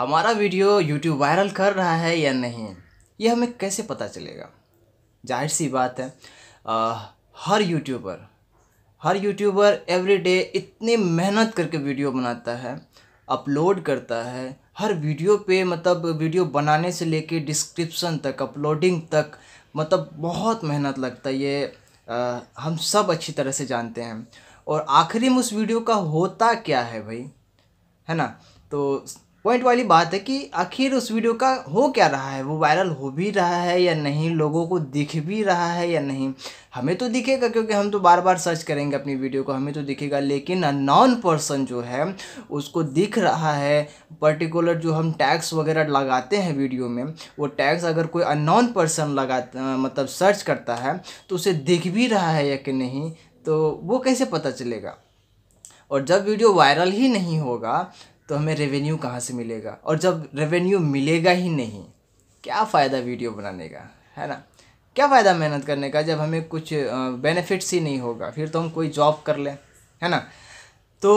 हमारा video YouTube viral कर रहा है या नहीं ये हमें कैसे पता चलेगा जाहिर सी बात है आ, हर यूट्यूबर हर यूट्यूबर एवरीडे इतनी मेहनत करके वीडियो बनाता है अपलोड करता है हर वीडियो पे मतलब वीडियो बनाने से लेके डिस्क्रिप्शन तक अपलोडिंग तक मतलब बहुत मेहनत लगता है ये आ, हम सब अच्छी तरह से जानते हैं और आखिरी में उस वीडियो का होता क्या है भाई है ना तो पॉइंट वाली बात है कि आखिर उस वीडियो का हो क्या रहा है वो वायरल हो भी रहा है या नहीं लोगों को दिख भी रहा है या नहीं हमें तो दिखेगा क्योंकि हम तो बार बार सर्च करेंगे अपनी वीडियो को हमें तो दिखेगा लेकिन नॉन पर्सन जो है उसको दिख रहा है पर्टिकुलर जो हम टैग्स वगैरह लगाते हैं वीडियो में वो टैग्स अगर कोई नॉन पर्सन लगा मतलब सर्च करता है तो उसे दिख भी रहा है या कि नहीं तो वो कैसे पता चलेगा और जब वीडियो वायरल ही नहीं होगा तो हमें रेवेन्यू कहाँ से मिलेगा और जब रेवेन्यू मिलेगा ही नहीं क्या फ़ायदा वीडियो बनाने का है ना क्या फ़ायदा मेहनत करने का जब हमें कुछ बेनिफिट्स ही नहीं होगा फिर तो हम कोई जॉब कर लें है ना तो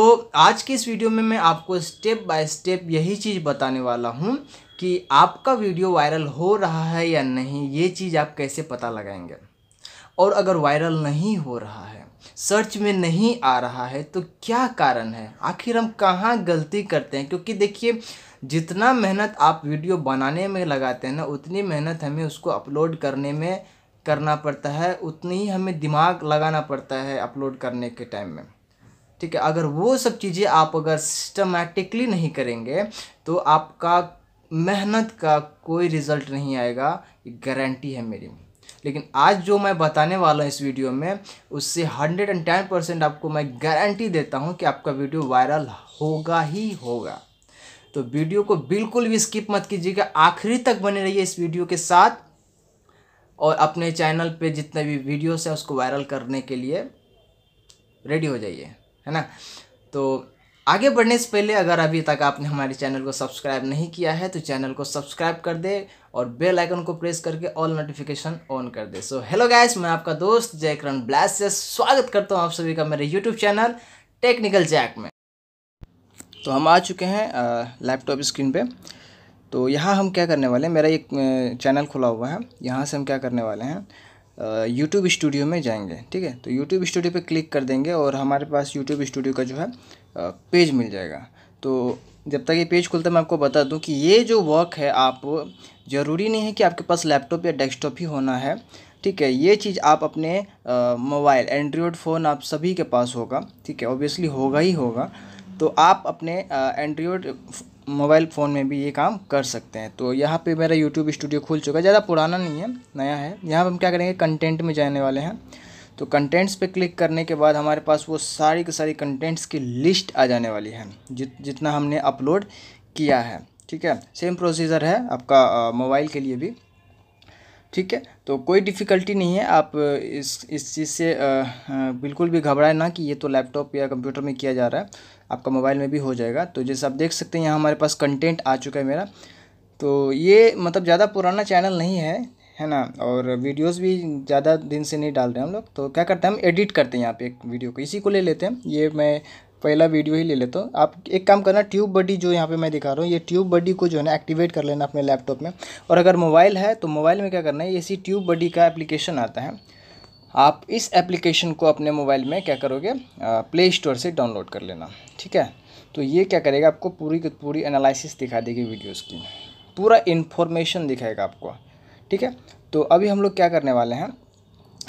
आज की इस वीडियो में मैं आपको स्टेप बाय स्टेप यही चीज़ बताने वाला हूँ कि आपका वीडियो वायरल हो रहा है या नहीं ये चीज़ आप कैसे पता लगाएंगे और अगर वायरल नहीं हो रहा है सर्च में नहीं आ रहा है तो क्या कारण है आखिर हम कहाँ गलती करते हैं क्योंकि देखिए जितना मेहनत आप वीडियो बनाने में लगाते हैं ना उतनी मेहनत हमें उसको अपलोड करने में करना पड़ता है उतनी ही हमें दिमाग लगाना पड़ता है अपलोड करने के टाइम में ठीक है अगर वो सब चीज़ें आप अगर सिस्टमेटिकली नहीं करेंगे तो आपका मेहनत का कोई रिज़ल्ट नहीं आएगा गारंटी है मेरी लेकिन आज जो मैं बताने वाला हूँ इस वीडियो में उससे हंड्रेड एंड टेन परसेंट आपको मैं गारंटी देता हूँ कि आपका वीडियो वायरल होगा ही होगा तो वीडियो को बिल्कुल भी स्किप मत कीजिएगा आखिरी तक बने रहिए इस वीडियो के साथ और अपने चैनल पर जितने भी वीडियोस हैं उसको वायरल करने के लिए रेडी हो जाइए है ना तो आगे बढ़ने से पहले अगर अभी तक आपने हमारे चैनल को सब्सक्राइब नहीं किया है तो चैनल को सब्सक्राइब कर दे और बेल आइकन को प्रेस करके ऑल नोटिफिकेशन ऑन कर दे सो हेलो गाइस मैं आपका दोस्त जयकरण ब्लास्ट से स्वागत करता हूँ आप सभी का मेरे यूट्यूब चैनल टेक्निकल जैक में तो हम आ चुके हैं लैपटॉप स्क्रीन पर तो यहाँ हम क्या करने वाले हैं मेरा एक चैनल खुला हुआ है यहाँ से हम क्या करने वाले हैं यूट्यूब स्टूडियो में जाएंगे ठीक है तो यूट्यूब स्टूडियो पर क्लिक कर देंगे और हमारे पास यूट्यूब स्टूडियो का जो है पेज मिल जाएगा तो जब तक ये पेज खुलता है मैं आपको बता दूं कि ये जो वर्क है आप ज़रूरी नहीं है कि आपके पास लैपटॉप या डेस्कटॉप ही होना है ठीक है ये चीज़ आप अपने मोबाइल एंड्रॉयड फ़ोन आप सभी के पास होगा ठीक है ओबियसली होगा ही होगा तो आप अपने एंड्रॉयड मोबाइल फ़ोन में भी ये काम कर सकते हैं तो यहाँ पे मेरा यूट्यूब स्टूडियो खुल चुका है ज़्यादा पुराना नहीं है नया है यहाँ पर हम क्या करेंगे कंटेंट में जाने वाले हैं तो कंटेंट्स पे क्लिक करने के बाद हमारे पास वो सारी की सारी कंटेंट्स की लिस्ट आ जाने वाली है जित जितना हमने अपलोड किया है ठीक है सेम प्रोसीजर है आपका मोबाइल के लिए भी ठीक है तो कोई डिफ़िकल्टी नहीं है आप इस इस चीज़ से बिल्कुल भी घबराए ना कि ये तो लैपटॉप या कंप्यूटर में किया जा रहा है आपका मोबाइल में भी हो जाएगा तो जैसे आप देख सकते हैं यहाँ हमारे पास कंटेंट आ चुका है मेरा तो ये मतलब ज़्यादा पुराना चैनल नहीं है है ना और वीडियोस भी ज़्यादा दिन से नहीं डाल रहे हम लोग तो क्या करते हैं हम एडिट करते हैं यहाँ पे एक वीडियो को इसी को ले लेते हैं ये मैं पहला वीडियो ही ले लेता हूँ आप एक काम करना ट्यूब बडी जो यहाँ पे मैं दिखा रहा हूँ ये ट्यूब बडी को जो है ना एक्टिवेट कर लेना अपने लैपटॉप में और अगर मोबाइल है तो मोबाइल में क्या करना है इसी ट्यूब बडी का एप्लीकेशन आता है आप इस एप्लीकेशन को अपने मोबाइल में क्या करोगे प्ले स्टोर से डाउनलोड कर लेना ठीक है तो ये क्या करेगा आपको पूरी पूरी एनालिसिस दिखा देगी वीडियोज़ की पूरा इन्फॉर्मेशन दिखाएगा आपको ठीक है तो अभी हम लोग क्या करने वाले हैं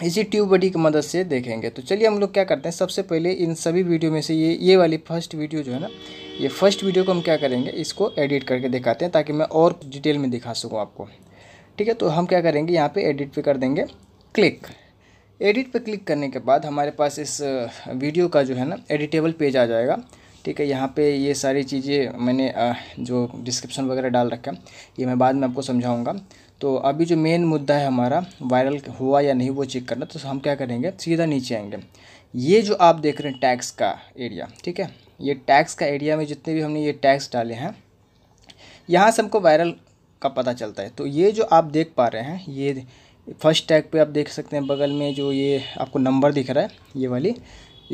इसी ट्यूब बडी की मदद से देखेंगे तो चलिए हम लोग क्या करते हैं सबसे पहले इन सभी वीडियो में से ये ये वाली फर्स्ट वीडियो जो है ना ये फर्स्ट वीडियो को हम क्या करेंगे इसको एडिट करके दिखाते हैं ताकि मैं और डिटेल में दिखा सकूँ आपको ठीक है तो हम क्या करेंगे यहाँ पर एडिट पर कर देंगे क्लिक एडिट पर क्लिक करने के बाद हमारे पास इस वीडियो का जो है ना एडिटेबल पेज आ जाएगा ठीक है यहाँ पे ये सारी चीज़ें मैंने जो डिस्क्रिप्शन वगैरह डाल रखा है ये मैं बाद में आपको समझाऊँगा तो अभी जो मेन मुद्दा है हमारा वायरल हुआ या नहीं वो चेक करना तो हम क्या करेंगे सीधा नीचे आएंगे ये जो आप देख रहे हैं टैक्स का एरिया ठीक है ये टैक्स का एरिया में जितने भी हमने ये टैक्स डाले हैं यहाँ से हमको वायरल का पता चलता है तो ये जो आप देख पा रहे हैं ये फर्स्ट टैग पे आप देख सकते हैं बगल में जो ये आपको नंबर दिख रहा है ये वाली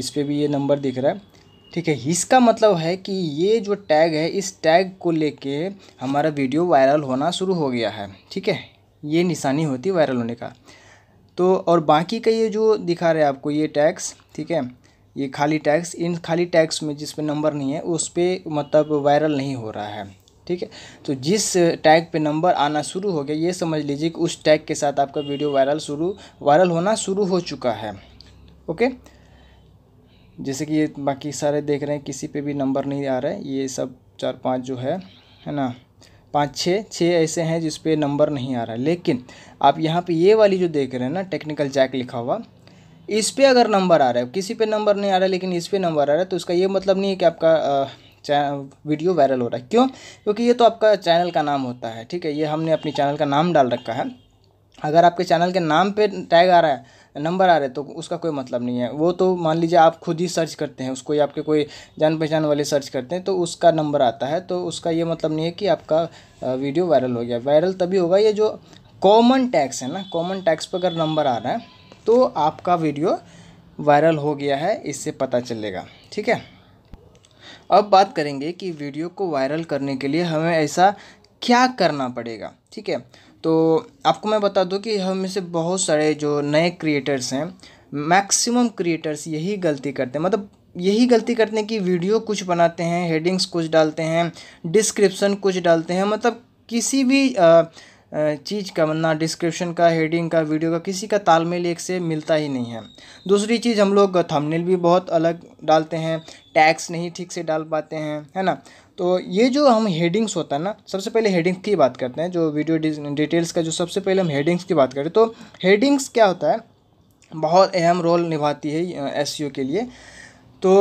इस पर भी ये नंबर दिख रहा है ठीक है इसका मतलब है कि ये जो टैग है इस टैग को लेके हमारा वीडियो वायरल होना शुरू हो गया है ठीक है ये निशानी होती है वायरल होने का तो और बाकी का ये जो दिखा रहे हैं आपको ये टैग्स ठीक है ये खाली टैग्स इन खाली टैग्स में जिस पे नंबर नहीं है उस पर मतलब वायरल नहीं हो रहा है ठीक है तो जिस टैग पे नंबर आना शुरू हो गया ये समझ लीजिए कि उस टैग के साथ आपका वीडियो वायरल शुरू वायरल होना शुरू हो चुका है ओके जैसे कि ये बाकी सारे देख रहे हैं किसी पे भी नंबर नहीं आ रहा है ये सब चार पाँच जो है है ना पाँच छः छः ऐसे हैं जिस पे नंबर नहीं आ रहा है लेकिन आप यहाँ पे ये वाली जो देख रहे हैं ना टेक्निकल जैक लिखा हुआ इस पर अगर नंबर आ रहा है किसी पे नंबर नहीं आ रहा है लेकिन इस पर नंबर आ रहा है तो उसका ये मतलब नहीं है कि आपका वीडियो वायरल हो रहा है क्यों क्योंकि ये तो आपका चैनल का नाम होता है ठीक है ये हमने अपने चैनल का नाम डाल रखा है अगर आपके चैनल के नाम पर टैग आ रहा है नंबर आ रहे तो उसका कोई मतलब नहीं है वो तो मान लीजिए आप खुद ही सर्च करते हैं उसको या आपके कोई जान पहचान वाले सर्च करते हैं तो उसका नंबर आता है तो उसका ये मतलब नहीं है कि आपका वीडियो वायरल हो गया वायरल तभी होगा ये जो कॉमन टैक्स है ना कॉमन टैक्स पर अगर नंबर आ रहा है तो आपका वीडियो वायरल हो गया है इससे पता चलेगा ठीक है अब बात करेंगे कि वीडियो को वायरल करने के लिए हमें ऐसा क्या करना पड़ेगा ठीक है तो आपको मैं बता दूं कि हम में से बहुत सारे जो नए क्रिएटर्स हैं मैक्सिमम क्रिएटर्स यही गलती करते हैं मतलब यही गलती करते हैं कि वीडियो कुछ बनाते हैं हेडिंग्स कुछ डालते हैं डिस्क्रिप्शन कुछ डालते हैं मतलब किसी भी आ, चीज़ का ना डिस्क्रिप्शन का हेडिंग का वीडियो का किसी का तालमेल एक से मिलता ही नहीं है दूसरी चीज़ हम लोग थंबनेल भी बहुत अलग डालते हैं टैक्स नहीं ठीक से डाल पाते हैं है ना तो ये जो हम हेडिंग्स होता है ना सबसे पहले हेडिंग्स की बात करते हैं जो वीडियो डिटेल्स का जो सबसे पहले हम हेडिंग्स की बात करें तो हेडिंग्स क्या होता है बहुत अहम रोल निभाती है एस के लिए तो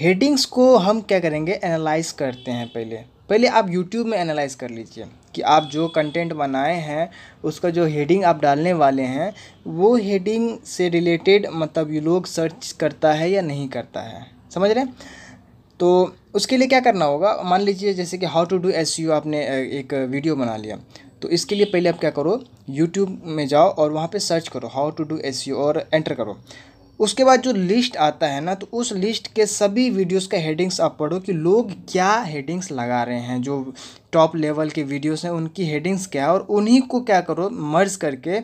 हेडिंग्स को हम क्या करेंगे एनालाइज करते हैं पहले पहले आप यूट्यूब में एनालाइज कर लीजिए कि आप जो कंटेंट बनाए हैं उसका जो हेडिंग आप डालने वाले हैं वो हेडिंग से रिलेटेड मतलब ये लोग सर्च करता है या नहीं करता है समझ रहे हैं तो उसके लिए क्या करना होगा मान लीजिए जैसे कि हाउ टू डू एस आपने एक वीडियो बना लिया तो इसके लिए पहले आप क्या करो यूट्यूब में जाओ और वहाँ पर सर्च करो हाउ टू डू एस और एंटर करो उसके बाद जो लिस्ट आता है ना तो उस लिस्ट के सभी वीडियोस का हेडिंग्स आप पढ़ो कि लोग क्या हेडिंग्स लगा रहे हैं जो टॉप लेवल के वीडियोस हैं उनकी हेडिंग्स क्या है और उन्हीं को क्या करो मर्ज करके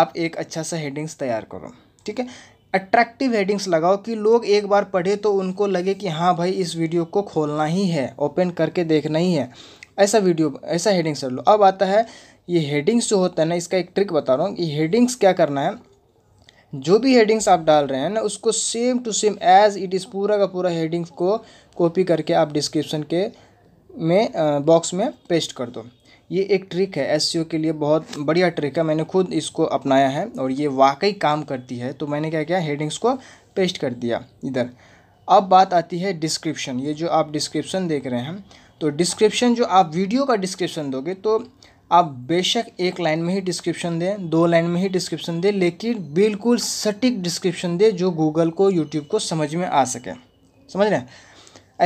आप एक अच्छा सा हेडिंग्स तैयार करो ठीक है अट्रैक्टिव हेडिंग्स लगाओ कि लोग एक बार पढ़े तो उनको लगे कि हाँ भाई इस वीडियो को खोलना ही है ओपन करके देखना ही है ऐसा वीडियो ऐसा हेडिंग्स कर लो अब आता है ये हेडिंग्स जो होता है ना इसका एक ट्रिक बता रहा हूँ कि हेडिंग्स क्या करना है जो भी हेडिंग्स आप डाल रहे हैं ना उसको same to same as it is पूरा का पूरा हेडिंग्स को कॉपी करके आप डिस्क्रिप्शन के में बॉक्स में पेस्ट कर दो ये एक ट्रिक है एस के लिए बहुत बढ़िया ट्रिक है मैंने खुद इसको अपनाया है और ये वाकई काम करती है तो मैंने क्या किया हेडिंग्स को पेस्ट कर दिया इधर अब बात आती है डिस्क्रिप्शन ये जो आप डिस्क्रिप्शन देख रहे हैं तो डिस्क्रिप्शन जो आप वीडियो का डिस्क्रिप्शन दोगे तो आप बेशक एक लाइन में ही डिस्क्रिप्शन दें दो लाइन में ही डिस्क्रिप्शन दें लेकिन बिल्कुल सटीक डिस्क्रिप्शन दें जो गूगल को यूट्यूब को समझ में आ सके समझ रहे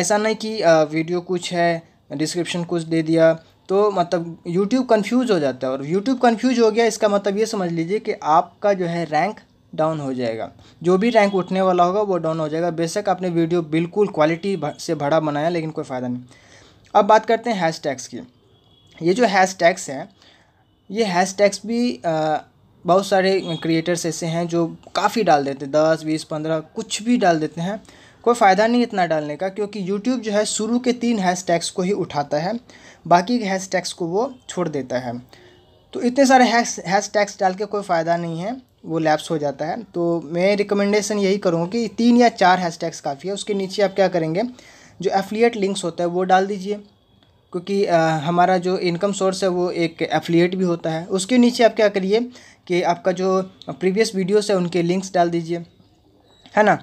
ऐसा नहीं कि वीडियो कुछ है डिस्क्रिप्शन कुछ दे दिया तो मतलब यूट्यूब कन्फ्यूज़ हो जाता है और यूट्यूब कन्फ्यूज़ हो गया इसका मतलब ये समझ लीजिए कि आपका जो है रैंक डाउन हो जाएगा जो भी रैंक उठने वाला होगा वो डाउन हो जाएगा बेशक आपने वीडियो बिल्कुल क्वालिटी से भरा बनाया लेकिन कोई फ़ायदा नहीं अब बात करते हैं हैश की ये जो हैश टैग्स है ये हैश टैग्स भी बहुत सारे क्रिएटर्स ऐसे हैं जो काफ़ी डाल देते हैं दस बीस पंद्रह कुछ भी डाल देते हैं कोई फ़ायदा नहीं इतना डालने का क्योंकि यूट्यूब जो है शुरू के तीन हैश को ही उठाता है बाकी के हैश को वो छोड़ देता है तो इतने सारे हैश हैश डाल के कोई फ़ायदा नहीं है वो लैप्स हो जाता है तो मैं रिकमेंडेशन यही करूँगा कि तीन या चार हैश काफ़ी है उसके नीचे आप क्या करेंगे जो एफिलिएट लिंक्स होता है वो डाल दीजिए क्योंकि हमारा जो इनकम सोर्स है वो एक एफिलिएट भी होता है उसके नीचे आप क्या करिए कि आपका जो प्रीवियस वीडियोस है उनके लिंक्स डाल दीजिए है ना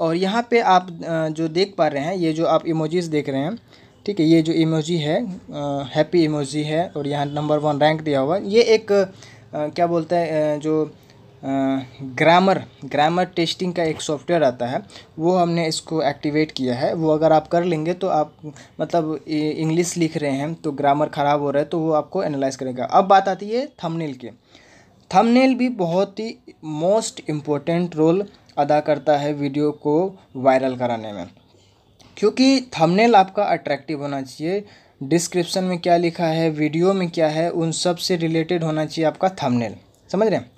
और यहाँ पे आप जो देख पा रहे हैं ये जो आप इमोजीज़ देख रहे हैं ठीक है ये जो इमोजी है हैप्पी इमोजी है और यहाँ नंबर वन रैंक दिया हुआ ये एक आ, क्या बोलते हैं जो ग्रामर ग्रामर टेस्टिंग का एक सॉफ्टवेयर आता है वो हमने इसको एक्टिवेट किया है वो अगर आप कर लेंगे तो आप मतलब इंग्लिश लिख रहे हैं तो ग्रामर ख़राब हो रहा है तो वो आपको एनालाइज करेगा अब बात आती है थंबनेल के थंबनेल भी बहुत ही मोस्ट इम्पोर्टेंट रोल अदा करता है वीडियो को वायरल कराने में क्योंकि थंबनेल आपका अट्रैक्टिव होना चाहिए डिस्क्रिप्शन में क्या लिखा है वीडियो में क्या है उन सब से रिलेटेड होना चाहिए आपका थंबनेल समझ रहे हैं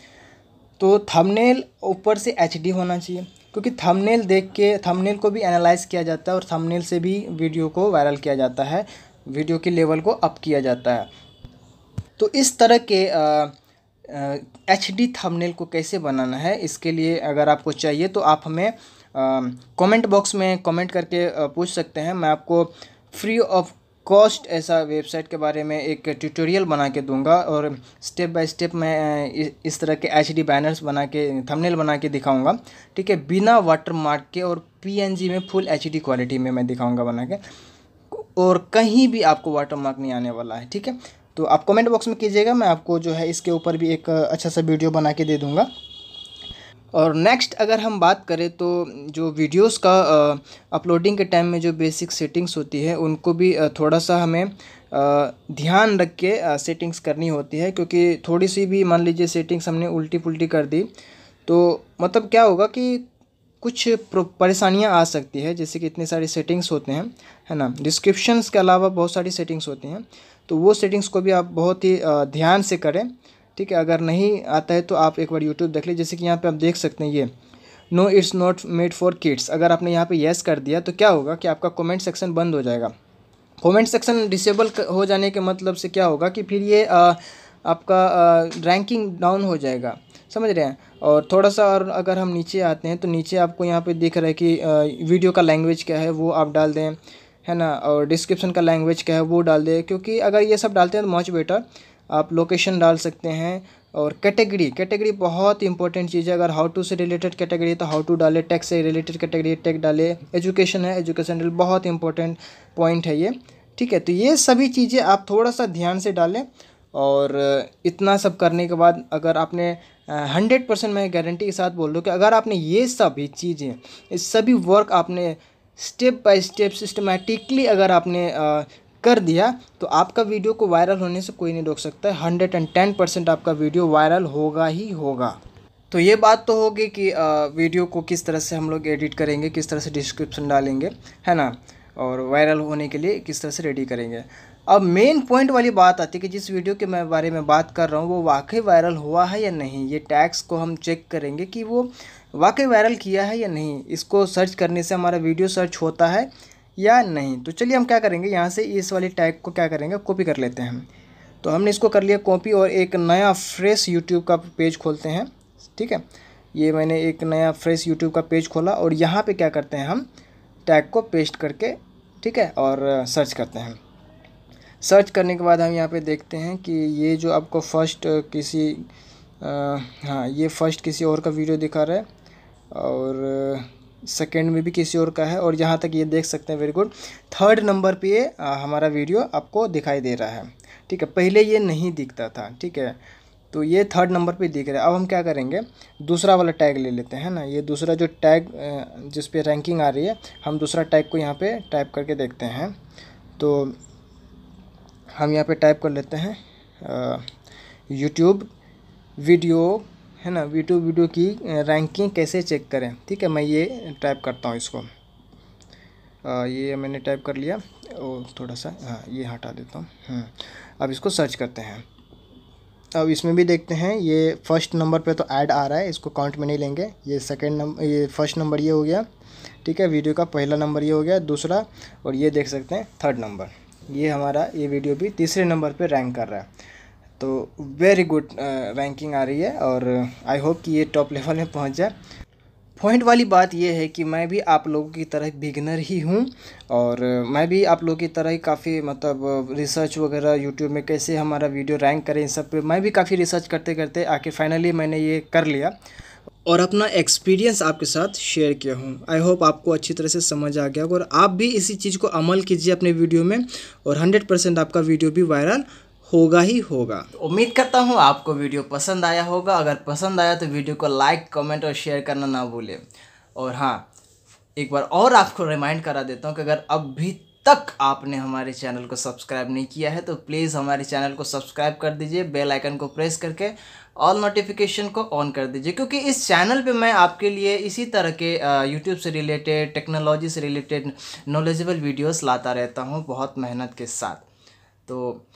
तो थंबनेल ऊपर से एच होना चाहिए क्योंकि थंबनेल देख के थंबनेल को भी एनालाइज किया जाता है और थंबनेल से भी वीडियो को वायरल किया जाता है वीडियो के लेवल को अप किया जाता है तो इस तरह के आ, एच डी थमनेल को कैसे बनाना है इसके लिए अगर आपको चाहिए तो आप हमें कमेंट बॉक्स में कमेंट करके पूछ सकते हैं मैं आपको फ्री ऑफ कॉस्ट ऐसा वेबसाइट के बारे में एक ट्यूटोरियल बना के दूंगा और स्टेप बाय स्टेप मैं इस तरह के एच डी बैनर्स बना के थंबनेल बना के दिखाऊंगा ठीक है बिना वाटर मार्क के और पी में फुल एच डी क्वालिटी में मैं दिखाऊंगा बना के और कहीं भी आपको वाटर मार्क नहीं आने वाला है ठीक है तो आप कमेंट बॉक्स में कीजिएगा मैं आपको जो है इसके ऊपर भी एक अच्छा सा वीडियो बना के दे दूँगा और नेक्स्ट अगर हम बात करें तो जो वीडियोस का अपलोडिंग के टाइम में जो बेसिक सेटिंग्स होती है उनको भी थोड़ा सा हमें ध्यान रख के सेटिंग्स करनी होती है क्योंकि थोड़ी सी भी मान लीजिए सेटिंग्स हमने उल्टी पुल्टी कर दी तो मतलब क्या होगा कि कुछ परेशानियां आ सकती है जैसे कि इतने सारी सेटिंग्स होते हैं है ना डिस्क्रिप्शंस के अलावा बहुत सारी सेटिंग्स होती हैं तो वो सेटिंग्स को भी आप बहुत ही ध्यान से करें ठीक है अगर नहीं आता है तो आप एक बार यूट्यूब देख लें जैसे कि यहाँ पर आप देख सकते हैं ये no it's not made for kids अगर आपने यहाँ पर येस कर दिया तो क्या होगा कि आपका कॉमेंट सेक्शन बंद हो जाएगा कॉमेंट सेक्शन डिसेबल हो जाने के मतलब से क्या होगा कि फिर ये आ, आपका रैंकिंग डाउन हो जाएगा समझ रहे हैं और थोड़ा सा और अगर हम नीचे आते हैं तो नीचे आपको यहाँ पे दिख रहा है कि आ, वीडियो का लैंग्वेज क्या है वो आप डाल दें है ना और डिस्क्रिप्शन का लैंग्वेज क्या है वो डाल दे क्योंकि अगर ये सब डालते हैं तो मच बेटर आप लोकेशन डाल सकते हैं और कैटेगरी कैटेगरी बहुत इंपॉर्टेंट चीज़ है अगर हाउ तो टू से रिलेटेड कैटेगरी तो हाउ टू डाले टैक्स से रिलेटेड कैटेगरी टेक डाले एजुकेशन है एजुकेशन रिलेटेड बहुत इंपॉर्टेंट पॉइंट है ये ठीक है तो ये सभी चीज़ें आप थोड़ा सा ध्यान से डालें और इतना सब करने के बाद अगर आपने हंड्रेड परसेंट मैं गारंटी के साथ बोल रहा हूँ कि अगर आपने ये सभी चीज़ें सभी वर्क आपने स्टेप बाय स्टेप सिस्टमेटिकली अगर आपने आ, कर दिया तो आपका वीडियो को वायरल होने से कोई नहीं रोक सकता है हंड्रेड एंड टेन परसेंट आपका वीडियो वायरल होगा ही होगा तो ये बात तो होगी कि आ, वीडियो को किस तरह से हम लोग एडिट करेंगे किस तरह से डिस्क्रिप्शन डालेंगे है ना और वायरल होने के लिए किस तरह से रेडी करेंगे अब मेन पॉइंट वाली बात आती है कि जिस वीडियो के मैं बारे में बात कर रहा हूँ वो वाकई वायरल हुआ है या नहीं ये टैग्स को हम चेक करेंगे कि वो वाकई वायरल किया है या नहीं इसको सर्च करने से हमारा वीडियो सर्च होता है या नहीं तो चलिए हम क्या करेंगे यहाँ से इस वाले टैग को क्या करेंगे कॉपी कर लेते हैं तो हमने इसको कर लिया कॉपी और एक नया फ्रेश यूट्यूब का पेज खोलते हैं ठीक है ये मैंने एक नया फ्रेश यूट्यूब का पेज खोला और यहाँ पर क्या करते हैं हम टैग को पेस्ट करके ठीक है और सर्च करते हैं सर्च करने के बाद हम यहाँ पे देखते हैं कि ये जो आपको फर्स्ट किसी आ, हाँ ये फर्स्ट किसी और का वीडियो दिखा रहा है और सेकेंड में भी किसी और का है और यहाँ तक ये देख सकते हैं वेरी गुड थर्ड नंबर पे हमारा वीडियो आपको दिखाई दे रहा है ठीक है पहले ये नहीं दिखता था ठीक है तो ये थर्ड नंबर पे दिख रहा है अब हम क्या करेंगे दूसरा वाला टैग ले लेते हैं ना ये दूसरा जो टैग जिस पे रैंकिंग आ रही है हम दूसरा टैग को यहाँ पर टाइप करके देखते हैं तो हम यहाँ पर टाइप कर लेते हैं यूट्यूब वीडियो है ना वीडियो वीडियो की रैंकिंग कैसे चेक करें ठीक है मैं ये टाइप करता हूँ इसको आ, ये मैंने टाइप कर लिया और थोड़ा सा हाँ ये हटा देता हूँ हम्म, अब इसको सर्च करते हैं अब इसमें भी देखते हैं ये फर्स्ट नंबर पे तो ऐड आ रहा है इसको काउंट में नहीं लेंगे ये सेकंड नंबर ये फर्स्ट नंबर ये हो गया ठीक है वीडियो का पहला नंबर ये हो गया दूसरा और ये देख सकते हैं थर्ड नंबर ये हमारा ये वीडियो भी तीसरे नंबर पे रैंक कर रहा है तो वेरी गुड रैंकिंग आ रही है और आई uh, होप कि ये टॉप लेवल में पहुंच जाए पॉइंट वाली बात यह है कि मैं भी आप लोगों की तरह बिगनर ही हूँ और uh, मैं भी आप लोगों की तरह ही काफ़ी मतलब रिसर्च uh, वगैरह यूट्यूब में कैसे हमारा वीडियो रैंक करें इन सब पे मैं भी काफ़ी रिसर्च करते करते आके फाइनली मैंने ये कर लिया और अपना एक्सपीरियंस आपके साथ शेयर किया हूँ आई होप आपको अच्छी तरह से समझ आ गया और आप भी इसी चीज़ को अमल कीजिए अपने वीडियो में और हंड्रेड परसेंट आपका वीडियो भी वायरल होगा ही होगा उम्मीद करता हूँ आपको वीडियो पसंद आया होगा अगर पसंद आया तो वीडियो को लाइक कमेंट और शेयर करना ना भूलें और हाँ एक बार और आपको रिमाइंड करा देता हूँ कि अगर अभी तक आपने हमारे चैनल को सब्सक्राइब नहीं किया है तो प्लीज़ हमारे चैनल को सब्सक्राइब कर दीजिए बेल आइकन को प्रेस करके ऑल नोटिफिकेशन को ऑन कर दीजिए क्योंकि इस चैनल पे मैं आपके लिए इसी तरह के यूट्यूब से रिलेटेड टेक्नोलॉजी से रिलेटेड नॉलेजेबल वीडियोस लाता रहता हूँ बहुत मेहनत के साथ तो